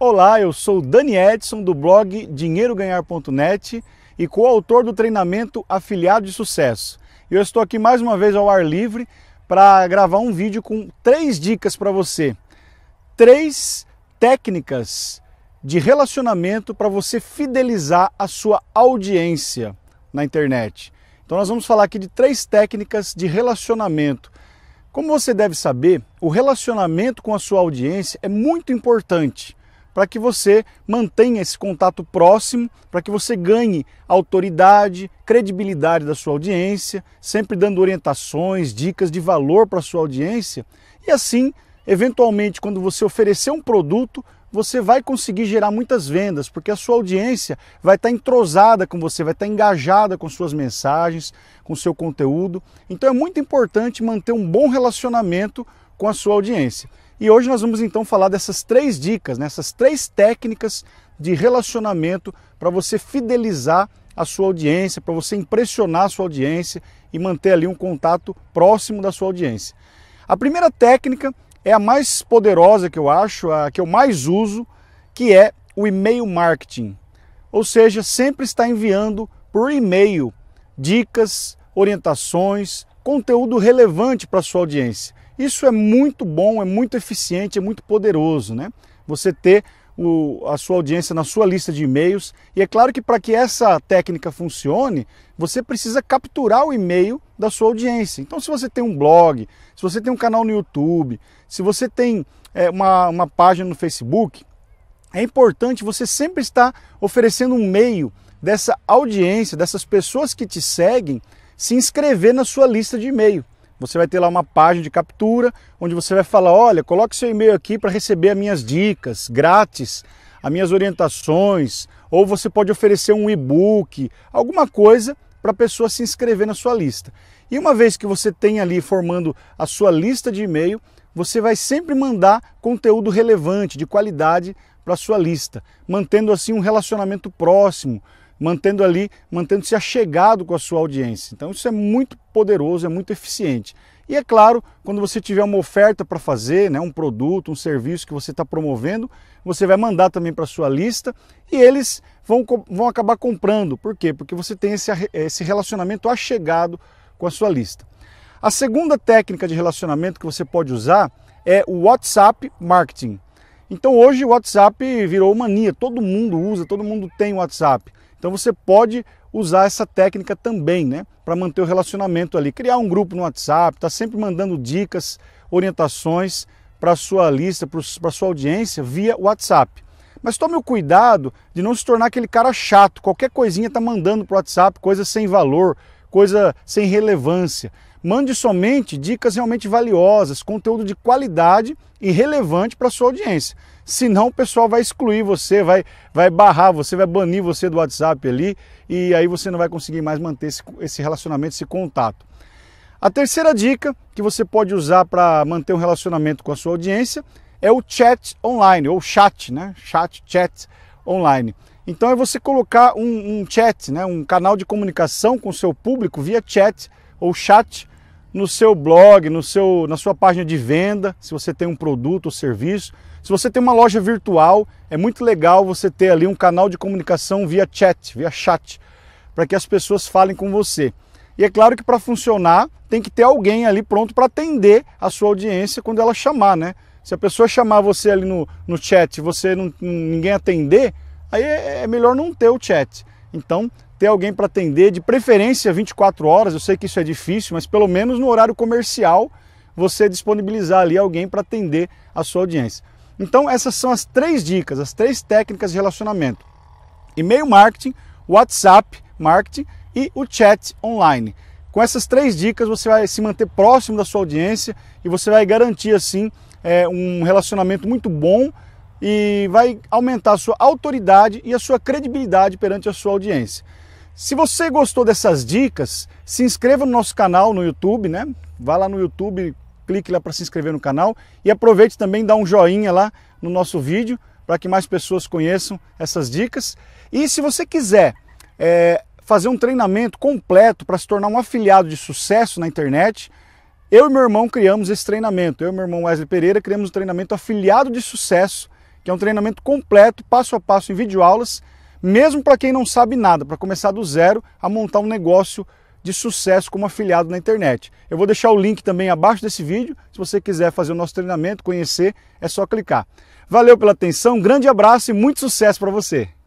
Olá, eu sou Dani Edson do blog dinheiroganhar.net e coautor do treinamento Afiliado de Sucesso. Eu estou aqui mais uma vez ao ar livre para gravar um vídeo com três dicas para você. Três técnicas de relacionamento para você fidelizar a sua audiência na internet. Então nós vamos falar aqui de três técnicas de relacionamento. Como você deve saber, o relacionamento com a sua audiência é muito importante para que você mantenha esse contato próximo, para que você ganhe autoridade, credibilidade da sua audiência, sempre dando orientações, dicas de valor para a sua audiência. E assim, eventualmente, quando você oferecer um produto, você vai conseguir gerar muitas vendas, porque a sua audiência vai estar entrosada com você, vai estar engajada com suas mensagens, com seu conteúdo. Então é muito importante manter um bom relacionamento com a sua audiência. E hoje nós vamos então falar dessas três dicas, nessas né? três técnicas de relacionamento para você fidelizar a sua audiência, para você impressionar a sua audiência e manter ali um contato próximo da sua audiência. A primeira técnica é a mais poderosa que eu acho, a que eu mais uso, que é o e-mail marketing. Ou seja, sempre está enviando por e-mail dicas, orientações, conteúdo relevante para a sua audiência. Isso é muito bom, é muito eficiente, é muito poderoso, né? Você ter o, a sua audiência na sua lista de e-mails. E é claro que para que essa técnica funcione, você precisa capturar o e-mail da sua audiência. Então, se você tem um blog, se você tem um canal no YouTube, se você tem é, uma, uma página no Facebook, é importante você sempre estar oferecendo um meio dessa audiência, dessas pessoas que te seguem, se inscrever na sua lista de e-mail. Você vai ter lá uma página de captura onde você vai falar: olha, coloque seu e-mail aqui para receber as minhas dicas grátis, as minhas orientações, ou você pode oferecer um e-book, alguma coisa para a pessoa se inscrever na sua lista. E uma vez que você tem ali formando a sua lista de e-mail, você vai sempre mandar conteúdo relevante, de qualidade para a sua lista, mantendo assim um relacionamento próximo mantendo ali, mantendo-se achegado com a sua audiência. Então isso é muito poderoso, é muito eficiente. E é claro, quando você tiver uma oferta para fazer, né, um produto, um serviço que você está promovendo, você vai mandar também para sua lista e eles vão, vão acabar comprando. Por quê? Porque você tem esse, esse relacionamento achegado com a sua lista. A segunda técnica de relacionamento que você pode usar é o WhatsApp Marketing. Então hoje o WhatsApp virou mania, todo mundo usa, todo mundo tem WhatsApp. Então você pode usar essa técnica também, né? Para manter o relacionamento ali. Criar um grupo no WhatsApp, tá sempre mandando dicas, orientações para sua lista, para sua audiência via WhatsApp. Mas tome o cuidado de não se tornar aquele cara chato. Qualquer coisinha tá mandando para o WhatsApp, coisa sem valor, coisa sem relevância. Mande somente dicas realmente valiosas, conteúdo de qualidade e relevante para sua audiência. Senão o pessoal vai excluir você, vai, vai barrar você, vai banir você do WhatsApp ali e aí você não vai conseguir mais manter esse, esse relacionamento, esse contato. A terceira dica que você pode usar para manter um relacionamento com a sua audiência é o chat online, ou chat, né? Chat, chat online. Então é você colocar um, um, chat, né? um canal de comunicação com o seu público via chat ou chat no seu blog, no seu, na sua página de venda, se você tem um produto ou serviço. Se você tem uma loja virtual, é muito legal você ter ali um canal de comunicação via chat, via chat, para que as pessoas falem com você. E é claro que para funcionar, tem que ter alguém ali pronto para atender a sua audiência quando ela chamar, né? Se a pessoa chamar você ali no, no chat e você não, ninguém atender, aí é, é melhor não ter o chat. Então, ter alguém para atender, de preferência 24 horas. Eu sei que isso é difícil, mas pelo menos no horário comercial você disponibilizar ali alguém para atender a sua audiência. Então, essas são as três dicas, as três técnicas de relacionamento: e-mail marketing, WhatsApp marketing e o chat online. Com essas três dicas, você vai se manter próximo da sua audiência e você vai garantir, assim, é, um relacionamento muito bom e vai aumentar a sua autoridade e a sua credibilidade perante a sua audiência. Se você gostou dessas dicas, se inscreva no nosso canal no YouTube, né? Vá lá no YouTube, clique lá para se inscrever no canal e aproveite também dá um joinha lá no nosso vídeo para que mais pessoas conheçam essas dicas. E se você quiser é, fazer um treinamento completo para se tornar um afiliado de sucesso na internet, eu e meu irmão criamos esse treinamento. Eu e meu irmão Wesley Pereira criamos o um treinamento afiliado de sucesso, que é um treinamento completo, passo a passo em videoaulas aulas mesmo para quem não sabe nada, para começar do zero a montar um negócio de sucesso como afiliado na internet. Eu vou deixar o link também abaixo desse vídeo, se você quiser fazer o nosso treinamento, conhecer, é só clicar. Valeu pela atenção, um grande abraço e muito sucesso para você!